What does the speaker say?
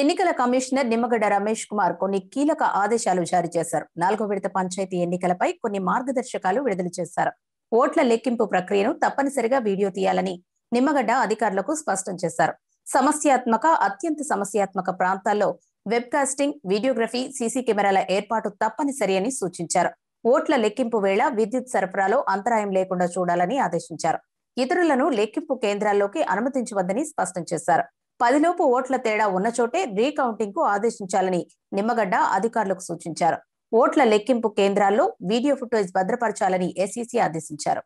ఎన్నికల కమిషనర్ నిమ్మగడ్డ రమేష్ కుమార్ కొన్ని కీలక ఆదేశాలు జారీ చేశారు నాలుగో విడత పంచాయతీ ఎన్నికలపై కొన్ని మార్గదర్శకాలు విడుదల చేశారు ఓట్ల లెక్కింపు ప్రక్రియను తప్పనిసరిగా వీడియో తీయాలని నిమ్మగడ్డ అధికారులకు స్పష్టం చేశారు సమస్యాత్మక అత్యంత సమస్యాత్మక ప్రాంతాల్లో వెబ్కాస్టింగ్ వీడియోగ్రఫీ సీసీ కెమెరాల ఏర్పాటు తప్పనిసరి అని సూచించారు ఓట్ల లెక్కింపు వేళ విద్యుత్ సరఫరాలో అంతరాయం లేకుండా చూడాలని ఆదేశించారు ఇతరులను లెక్కింపు కేంద్రాల్లోకి అనుమతించవద్దని స్పష్టం చేశారు పదిలోపు ఓట్ల తేడా ఉన్న చోటే రీకౌంటింగ్ కు ఆదేశించాలని నిమ్మగడ్డ అధికారులకు సూచించారు ఓట్ల లెక్కింపు కేంద్రాల్లో వీడియో ఫుటేజ్ భద్రపరచాలని ఎస్ఈసీ ఆదేశించారు